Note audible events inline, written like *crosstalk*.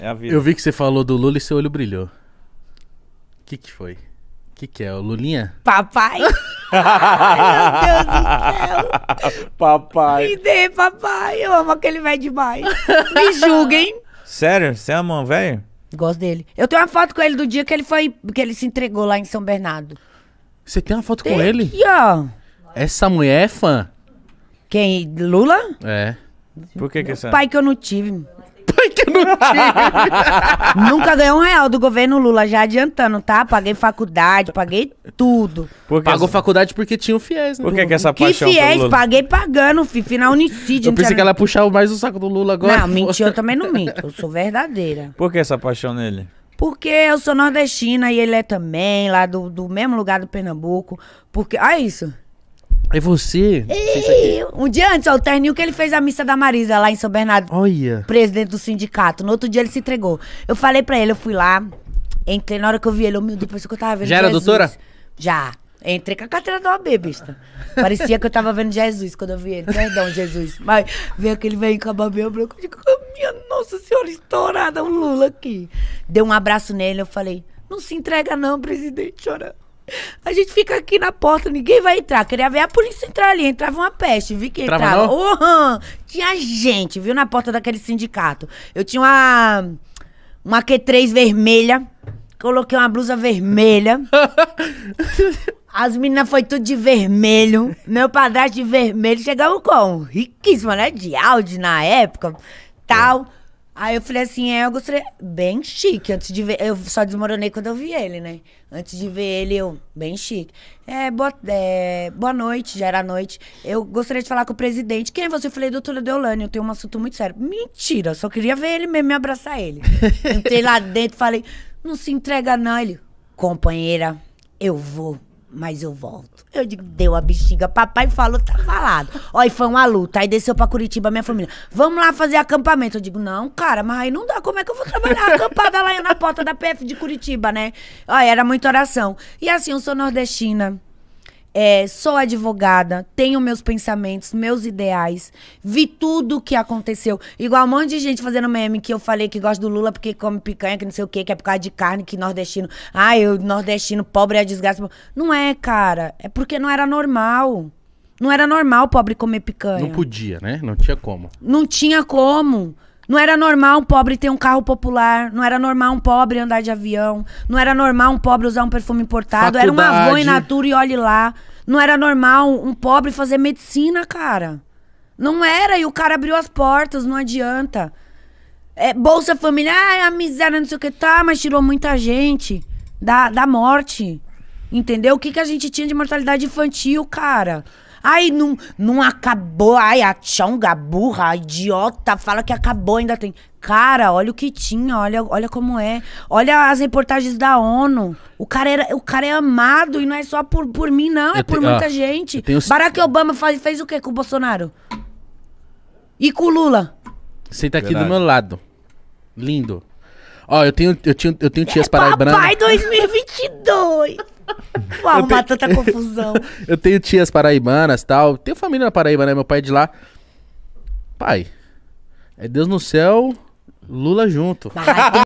É a vida. Eu vi que você falou do Lula e seu olho brilhou. O que, que foi? O que, que é? O Lulinha? Papai! *laughs* meu Deus do céu! Papai! Me dê, papai! Eu amo aquele velho demais. Me julguem! Sério? Você ama é o velho? Gosto dele. Eu tenho uma foto com ele do dia que ele foi. que ele se entregou lá em São Bernardo. Você tem uma foto com ele? Aqui, ó. Essa mulher é fã? Quem? Lula? É. Por que que essa... Pai que eu não tive no time. *laughs* Nunca ganhou um real do governo Lula, já adiantando, tá? Paguei faculdade, paguei tudo. Porque Pagou faculdade porque tinha um fiéis, né? Por que, que essa que paixão fiéis? Lula? Paguei pagando, fi, final unicídio. Eu pensei que ela puxar mais o saco do Lula agora. Não, mentiu, eu também não minto. Eu sou verdadeira. Por que essa paixão nele? Porque eu sou nordestina e ele é também, lá do, do mesmo lugar do Pernambuco. Porque. Ah, isso. É você? Ei, um dia antes, ó, o terninho que ele fez a missa da Marisa lá em São Bernardo. Olha. Presidente do sindicato. No outro dia ele se entregou. Eu falei pra ele, eu fui lá, entrei, na hora que eu vi ele, eu, meu que eu tava vendo Já Jesus. era doutora? Já. Entrei com a carteira da OAB, besta. Parecia que eu tava vendo Jesus quando eu vi ele. Perdão, Jesus. Mas veio aquele velho com a babel branca. Eu digo, oh, minha nossa senhora, estourada, um Lula aqui. Deu um abraço nele, eu falei, não se entrega não, presidente, ora. A gente fica aqui na porta, ninguém vai entrar. Queria ver a polícia entrar ali. Entrava uma peste, vi que Trava entrava. tinha gente, viu, na porta daquele sindicato. Eu tinha uma, uma Q3 vermelha, coloquei uma blusa vermelha. *laughs* As meninas foi tudo de vermelho. Meu padrasto de vermelho. Chegamos com riquíssima, né? De Audi na época, tal. É. Aí eu falei assim, é, eu gostaria. Bem chique. Antes de ver. Eu só desmoronei quando eu vi ele, né? Antes de ver ele, eu. Bem chique. É, boa, é, boa noite, já era noite. Eu gostaria de falar com o presidente. Quem é você? Eu falei, doutor Deolane, eu tenho um assunto muito sério. Mentira, só queria ver ele mesmo me abraçar ele. *laughs* Entrei lá dentro, falei, não se entrega não. Ele, companheira, eu vou mas eu volto. Eu digo, deu a bexiga. Papai falou, tá falado. Ó, e foi uma luta. Aí desceu pra Curitiba minha família. Vamos lá fazer acampamento. Eu digo, não, cara, mas aí não dá. Como é que eu vou trabalhar acampada lá na porta da PF de Curitiba, né? Ó, era muita oração. E assim, eu sou nordestina. É, sou advogada, tenho meus pensamentos, meus ideais, vi tudo o que aconteceu. Igual um monte de gente fazendo meme que eu falei que gosta do Lula porque come picanha, que não sei o que, que é por causa de carne, que nordestino. Ah, eu nordestino, pobre é a desgraça. Não é, cara. É porque não era normal. Não era normal pobre comer picanha. Não podia, né? Não tinha como. Não tinha como. Não era normal um pobre ter um carro popular, não era normal um pobre andar de avião, não era normal um pobre usar um perfume importado, Faculdade. era uma avó in natura e olhe lá. Não era normal um pobre fazer medicina, cara. Não era, e o cara abriu as portas, não adianta. É, Bolsa Família, a miséria, não sei o que, tá, mas tirou muita gente da, da morte. Entendeu? O que, que a gente tinha de mortalidade infantil, cara? Ai, não, não acabou. Ai, a tchonga, burra, a idiota, fala que acabou, ainda tem. Cara, olha o que tinha, olha, olha como é. Olha as reportagens da ONU. O cara, era, o cara é amado e não é só por, por mim, não, é por muita ó, ah, gente. Tenho... Barack Obama faz, fez o que com o Bolsonaro? E com o Lula? tá aqui Verdade. do meu lado. Lindo. Ó, eu tenho, eu tenho, eu tenho é tias é paraibanas. Papai 2022! *laughs* Uau, arrumar tenho... tanta confusão. *laughs* eu tenho tias paraibanas tal. Tenho família na Paraíba, né? Meu pai é de lá. Pai, é Deus no céu, Lula junto.